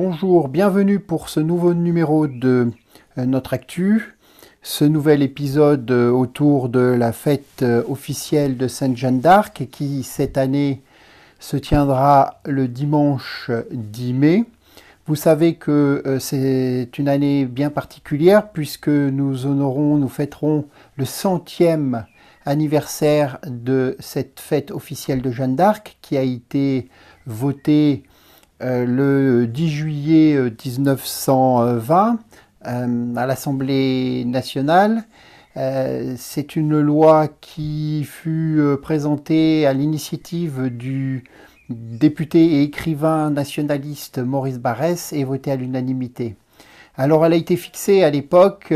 Bonjour, bienvenue pour ce nouveau numéro de euh, notre actu. Ce nouvel épisode euh, autour de la fête euh, officielle de Sainte Jeanne d'Arc qui cette année se tiendra le dimanche 10 mai. Vous savez que c'est une année bien particulière puisque nous honorons, nous fêterons le centième anniversaire de cette fête officielle de Jeanne d'Arc qui a été votée euh, le 10 juillet 1920 euh, euh, à l'Assemblée nationale. C'est une loi qui fut présentée à l'initiative du député et écrivain nationaliste Maurice Barrès et votée à l'unanimité. Alors elle a été fixée à l'époque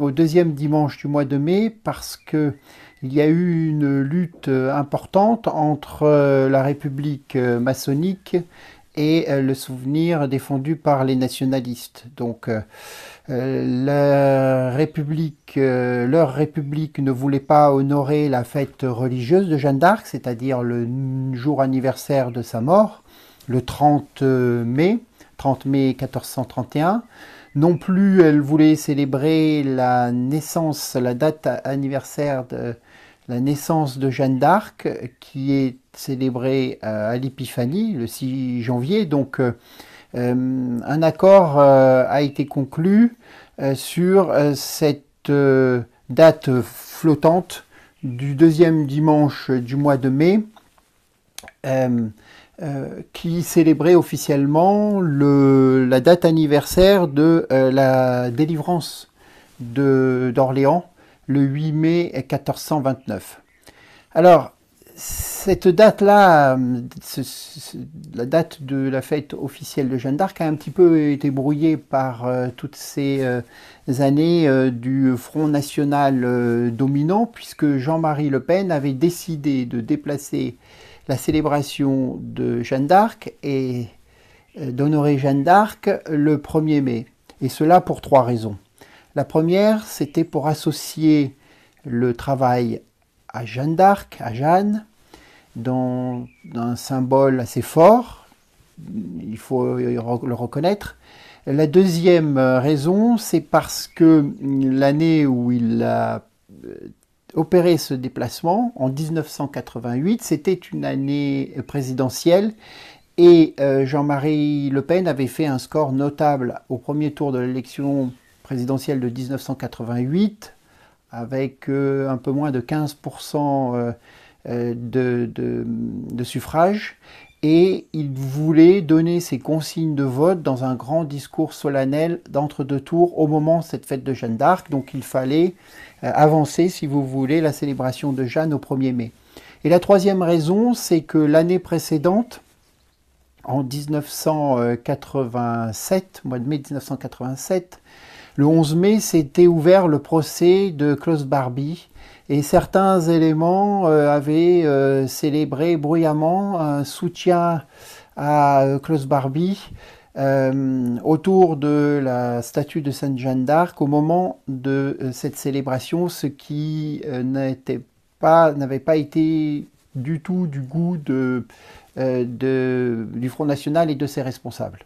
au deuxième dimanche du mois de mai parce que il y a eu une lutte importante entre la République maçonnique et euh, le souvenir défendu par les nationalistes. Donc euh, euh, la République, leur République ne voulait pas honorer la fête religieuse de Jeanne d'Arc, c'est-à-dire le jour anniversaire de sa mort, le 30 mai, 30 mai 1431. Non plus, elle voulait célébrer la naissance, la date anniversaire de la naissance de Jeanne d'Arc, qui est célébrée euh, à l'Épiphanie le 6 janvier. Donc, euh, euh, un accord a été conclu sur cette date flottante du deuxième dimanche du mois de mai, qui célébrait officiellement la date anniversaire de la délivrance d'Orléans le 8 mai 1429. Alors, cette date-là, euh, la date de la fête officielle de Jeanne d'Arc a un petit peu été brouillée par euh, toutes ces euh, années du Front National dominant, puisque Jean-Marie Le Pen avait décidé de déplacer la célébration de Jeanne d'Arc et d'honorer Jeanne d'Arc le 1er mai. Et cela pour trois raisons. La première, c'était pour associer le travail à Jeanne d'Arc, à Jeanne, dans un symbole assez fort, il faut le reconnaître. La deuxième euh, raison, c'est parce que l'année où il a euh, opéré ce déplacement, en 1988, c'était une année euh, présidentielle et Jean-Marie Le Pen avait fait un score notable au premier tour de l'élection présidentielle de 1988, avec euh, un peu moins de 15% euh, euh, de, de, suffrage, et il voulait donner ses consignes de vote dans un grand discours solennel d'entre-deux tours au moment de cette fête de Jeanne d'Arc. Donc il fallait avancer, si vous voulez, la célébration de Jeanne au 1er mai. Et la troisième raison, c'est que l'année précédente, en 1987, mois de mai 1987, le 11 mai, s'était ouvert le procès de Klaus Barbie et certains éléments euh, avaient euh, célébré bruyamment un soutien à euh, Klaus Barbie autour de la statue de Sainte Jeanne d'Arc au moment de cette célébration, ce qui pas, n'avait pas été du tout du goût du Front National et de ses responsables.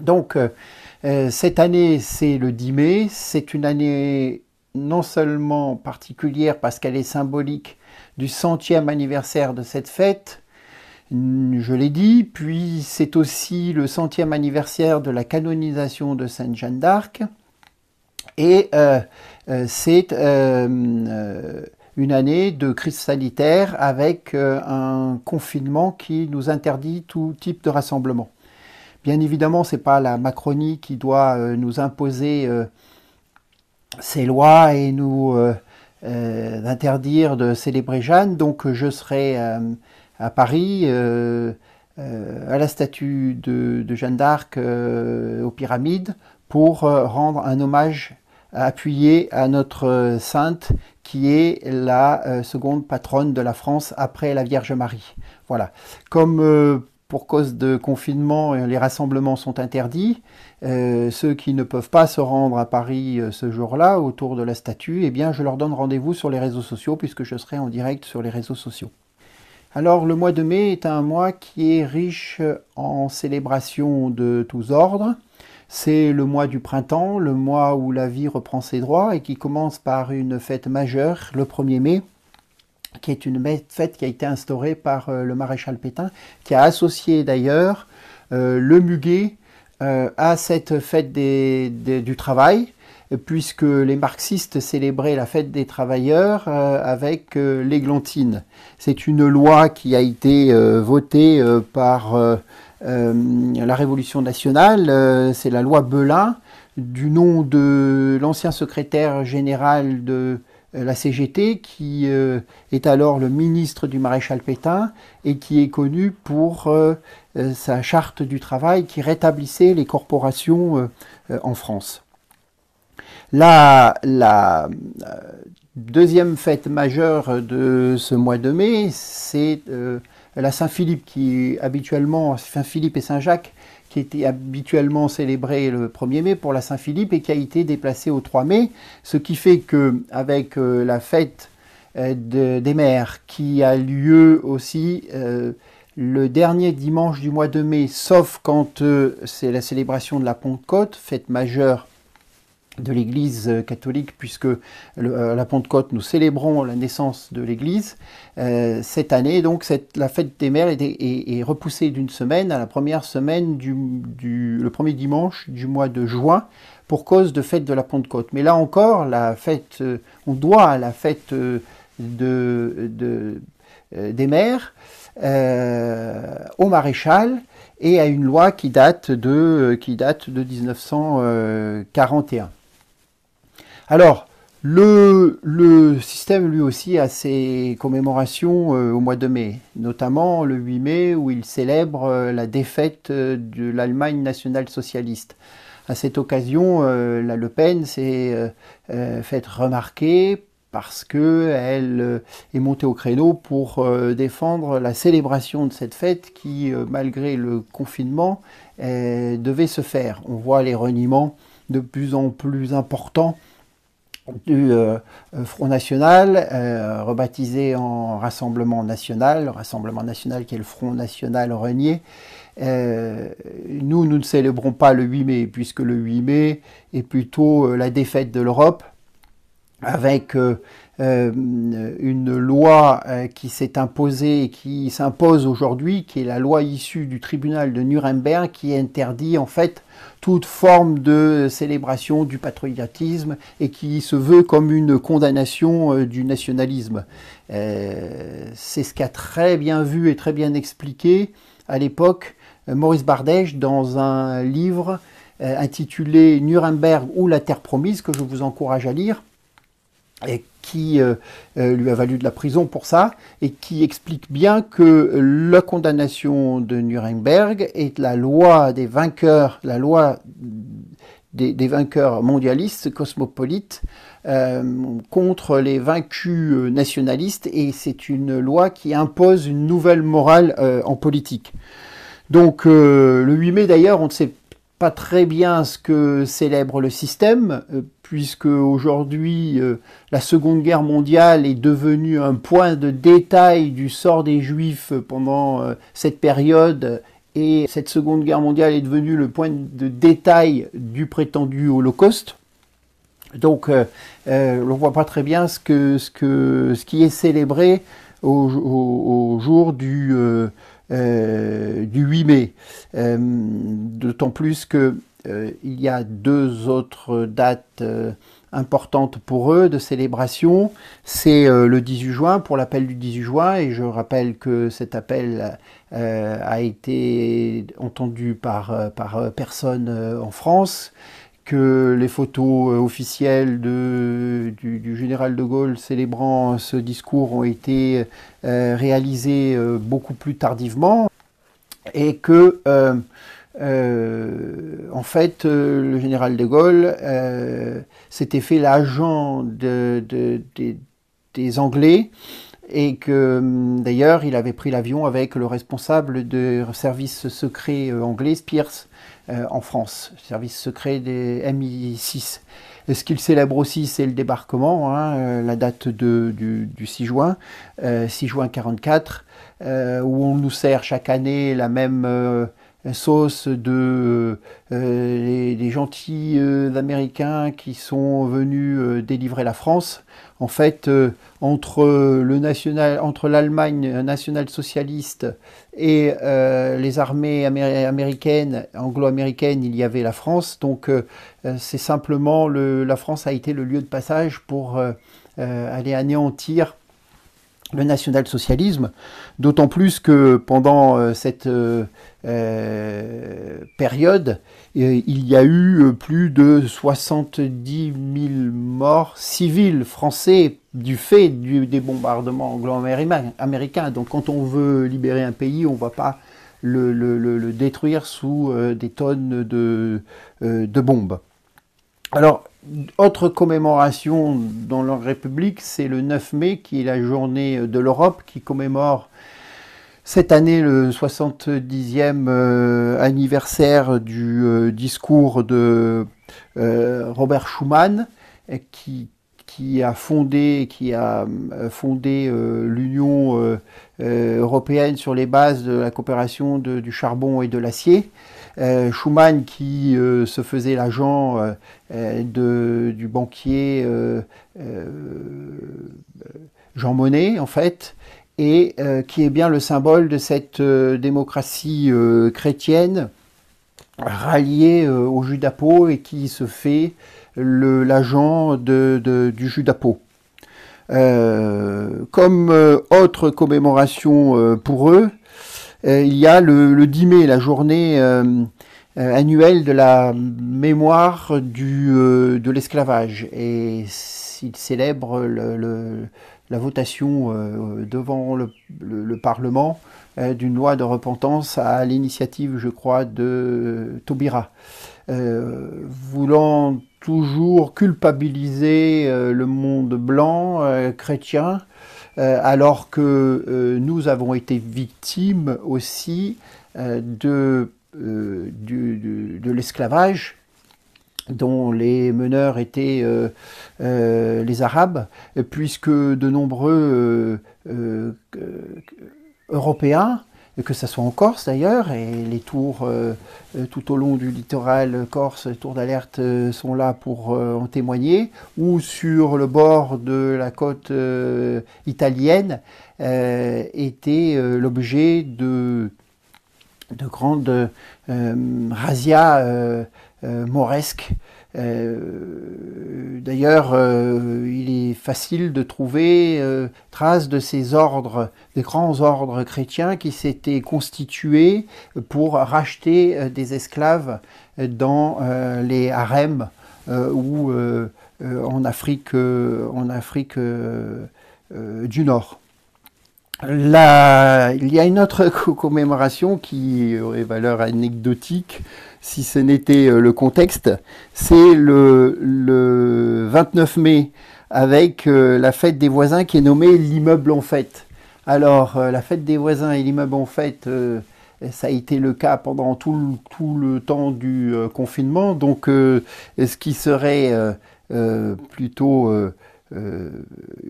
Donc, euh, euh, cette année, c'est le 10 mai. C'est une année non seulement particulière parce qu'elle est symbolique du centième anniversaire de cette fête, je l'ai dit, puis c'est aussi le centième anniversaire de la canonisation de Sainte Jeanne d'Arc, et euh, c'est une année de crise sanitaire avec un confinement qui nous interdit tout type de rassemblement. Bien évidemment, ce n'est pas la Macronie qui doit euh, nous imposer euh, ses lois et nous euh, interdire de célébrer Jeanne. Donc je serai à Paris, à la statue de, de Jeanne d'Arc, aux pyramides, pour rendre un hommage appuyé à notre sainte qui est la seconde patronne de la France après la Vierge Marie. Voilà. Comme pour cause de confinement, euh, les rassemblements sont interdits. Euh, ceux qui ne peuvent pas se rendre à Paris euh, ce jour-là, autour de la statue, eh bien, je leur donne rendez-vous sur les réseaux sociaux, puisque je serai en direct sur les réseaux sociaux. Alors, le mois de mai est un mois qui est riche en célébrations de tous ordres. C'est le mois du printemps, le mois où la vie reprend ses droits et qui commence par une fête majeure, le 1er mai, qui est une fête qui a été instaurée par euh, le maréchal Pétain, qui a associé d'ailleurs euh, le muguet euh, à cette fête des, du travail, puisque les marxistes célébraient la fête des travailleurs avec avec l'églantine. C'est une loi qui a été votée par la Révolution nationale, c'est la loi Belin, du nom de l'ancien secrétaire général de euh, la CGT, qui euh, est alors le ministre du maréchal Pétain et qui est connu pour euh, sa charte du travail qui rétablissait les corporations en France. La, la deuxième fête majeure de ce mois de mai, c'est la Saint-Philippe, qui habituellement, Saint-Philippe et Saint-Jacques, qui était habituellement célébré le 1er mai pour la Saint-Philippe et qui a été déplacé au 3 mai, ce qui fait que avec euh, la fête euh, des mères qui a lieu aussi euh, le dernier dimanche du mois de mai, sauf quand c'est la célébration de la Pentecôte, fête majeure de l'Église euh, catholique, puisque euh, la Pentecôte, nous célébrons la naissance de l'Église. Euh, cette année, donc, la fête des mères est, repoussée d'une semaine à la première semaine du, le premier dimanche du mois de juin pour cause de fête de la Pentecôte. Mais là encore, la fête, on doit à la fête des mères au maréchal et à une loi qui date de, qui date de 1941. Alors, le, système, lui aussi, a ses commémorations euh, au mois de mai, notamment le 8 mai, où il célèbre euh, la défaite euh, de l'Allemagne nationale socialiste. À cette occasion, la Le Pen s'est faite remarquer parce qu'elle est montée au créneau pour défendre la célébration de cette fête qui, malgré le confinement, devait se faire. On voit les reniements de plus en plus importants du euh, euh, Front National, euh, rebaptisé en Rassemblement National, Rassemblement National qui est le Front National Renier. nous, nous ne célébrons pas le 8 mai, puisque le 8 mai est plutôt la défaite de l'Europe, avec euh, une loi euh, qui s'est imposée et qui s'impose aujourd'hui, qui est la loi issue du tribunal de Nuremberg, qui interdit en fait toute forme de célébration du patriotisme et qui se veut comme une condamnation euh, du nationalisme. C'est ce qu'a très bien vu et très bien expliqué à l'époque Maurice Bardèche dans un livre intitulé Nuremberg ou la terre promise que je vous encourage à lire et qui euh, euh, lui a valu de la prison pour ça, et qui explique bien que la condamnation de Nuremberg est la loi des vainqueurs, la loi des, vainqueurs mondialistes, cosmopolites, euh, contre les vaincus nationalistes, et c'est une loi qui impose une nouvelle morale en politique. Donc le 8 mai d'ailleurs, on ne sait pas pas très bien ce que célèbre le système, euh, puisque aujourd'hui euh, la Seconde Guerre mondiale est devenue un point de détail du sort des Juifs pendant euh, cette période, et cette Seconde Guerre mondiale est devenue le point de détail du prétendu Holocauste. Donc on voit pas très bien ce, que, ce, que, ce qui est célébré au, jour du... Euh, du 8 mai. Euh, d'autant plus que euh, il y a deux autres dates importantes pour eux de célébration. C'est le 18 juin pour l'appel du 18 juin et je rappelle que cet appel a été entendu par, par personne en France que les photos officielles de, du, général de Gaulle célébrant ce discours ont été euh, réalisés euh, beaucoup plus tardivement et que euh, en fait, le général de Gaulle s'était fait l'agent des Anglais et que hum, d'ailleurs il avait pris l'avion avec le responsable de service secret anglais, Spears, en France, service secret des MI6. Ce qu'il célèbre aussi, c'est le débarquement, hein, euh, la date du, 6 juin, 6 euh, juin 44, euh, où on nous sert chaque année la même sauce de euh, euh, les, gentils euh, américains qui sont venus délivrer la France. En fait, entre le national, entre l'Allemagne nationale-socialiste et les armées américaines, anglo-américaines, il y avait la France. Donc, c'est simplement le, la France a été le lieu de passage pour aller anéantir le national-socialisme, d'autant plus que pendant euh, cette euh, euh, période, il y a eu plus de 70 000 morts civils français du fait des bombardements anglo-américains. Donc quand on veut libérer un pays, on ne va pas le, détruire sous des tonnes de, de bombes. Alors, autre commémoration dans la République, c'est le 9 mai, qui est la journée de l'Europe, qui commémore cette année le 70e euh, anniversaire du euh, discours de euh, Robert Schuman, qui, a fondé, qui a fondé l'Union européenne sur les bases de la coopération du charbon et de l'acier. Euh, Schumann qui euh, se faisait l'agent euh, du banquier Jean Monnet, en fait, et qui est bien le symbole de cette démocratie chrétienne ralliée au Judapo et qui se fait l'agent du Judapo. comme autre commémoration pour eux, euh, il y a le, 10 mai, la journée euh, euh, annuelle de la mémoire de l'esclavage. Et il célèbre la votation devant le, Parlement d'une loi de repentance à l'initiative, je crois, de Taubira, voulant toujours culpabiliser le monde blanc chrétien euh, alors que euh, nous avons été victimes aussi euh, de, l'esclavage dont les meneurs étaient les Arabes, puisque de nombreux Européens que ce soit en Corse d'ailleurs, et les tours euh, euh, tout au long du littoral corse, les tours d'alerte euh, sont là pour en témoigner, ou sur le bord de la côte italienne, était l'objet de, de grandes razzias mauresques. Euh, d'ailleurs, euh, il est facile de trouver traces euh, trace de ces ordres, des grands ordres chrétiens qui s'étaient constitués pour racheter des esclaves dans les harems ou en Afrique, en Afrique du Nord. Là, il y a une autre commémoration qui aurait valeur anecdotique si ce n'était euh, le contexte. C'est le, 29 mai avec euh, la fête des voisins qui est nommée l'immeuble en fête. Alors, euh, la fête des voisins et l'immeuble en fête, ça a été le cas pendant tout tout le temps du confinement. Donc, ce qui serait plutôt... Euh,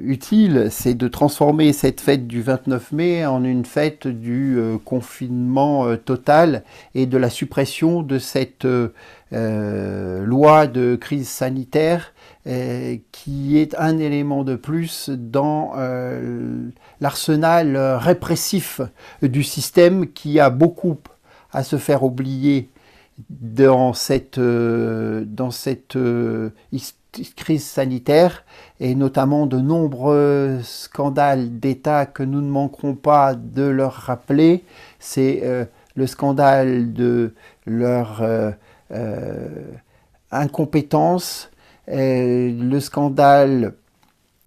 utile, c'est de transformer cette fête du 29 mai en une fête du euh, confinement euh, total et de la suppression de cette loi de crise sanitaire qui est un élément de plus dans l'arsenal répressif du système qui a beaucoup à se faire oublier dans cette, dans cette histoire crise sanitaire et notamment de nombreux scandales d'État que nous ne manquerons pas de leur rappeler. C'est euh, le scandale de leur euh, euh, incompétence, le scandale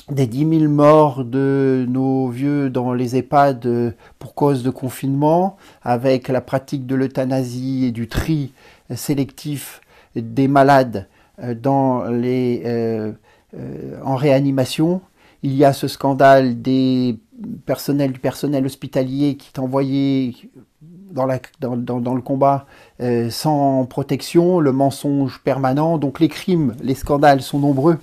des 10 000 morts de nos vieux dans les EHPAD pour cause de confinement, avec la pratique de l'euthanasie et du tri sélectif des malades euh, dans les, euh, euh, en réanimation. Il y a ce scandale des personnels, du personnel hospitalier qui est envoyé dans, le combat sans protection, le mensonge permanent. Donc les crimes, les scandales sont nombreux.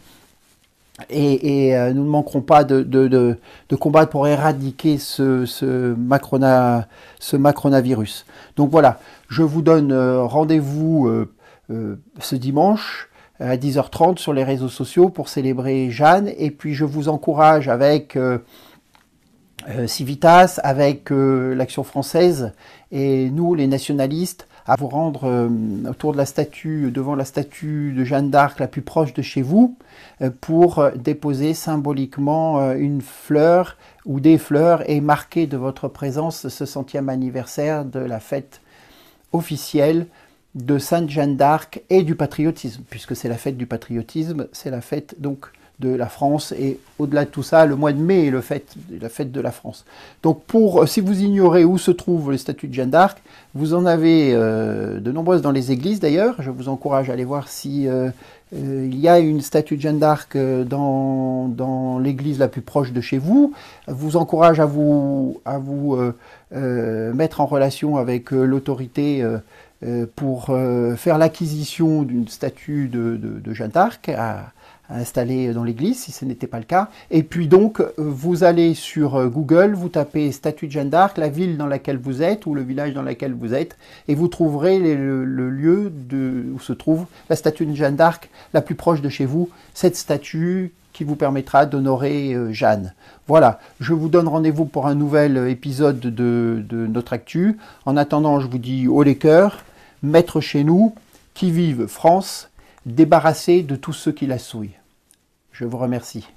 Et, nous ne manquerons pas de, combattre pour éradiquer ce, ce, ce macronavirus. Donc voilà, je vous donne rendez-vous ce dimanche à 10h30 sur les réseaux sociaux pour célébrer Jeanne. Et puis je vous encourage avec euh, euh, Civitas, avec euh, l'Action française et nous les nationalistes à vous rendre autour de la statue, devant la statue de Jeanne d'Arc la plus proche de chez vous, pour déposer symboliquement une fleur ou des fleurs et marquer de votre présence ce centième anniversaire de la fête officielle de Sainte Jeanne d'Arc et du patriotisme, puisque c'est la fête du patriotisme, c'est la fête donc de la France et au-delà de tout ça, le mois de mai est la fête de la France. Donc pour, euh, si vous ignorez où se trouve le statut de Jeanne d'Arc, vous en avez euh, de nombreuses dans les églises d'ailleurs. Je vous encourage à aller voir si euh, il y a une statue de Jeanne d'Arc dans, dans l'église la plus proche de chez vous. Je vous encourage à vous, à vous mettre en relation avec l'autorité euh, pour euh, faire l'acquisition d'une statue de, Jeanne d'Arc à, installer dans l'église, si ce n'était pas le cas. Et puis donc, euh, vous allez sur Google, vous tapez statue de Jeanne d'Arc, la ville dans laquelle vous êtes ou le village dans lequel vous êtes, et vous trouverez le, lieu de, où se trouve la statue de Jeanne d'Arc la plus proche de chez vous, cette statue qui vous permettra d'honorer euh, Jeanne. Voilà, je vous donne rendez-vous pour un nouvel euh, épisode de, notre actu. En attendant, je vous dis haut les cœurs, maître chez nous, qui vive France, débarrassé de tous ceux qui la souillent. Je vous remercie.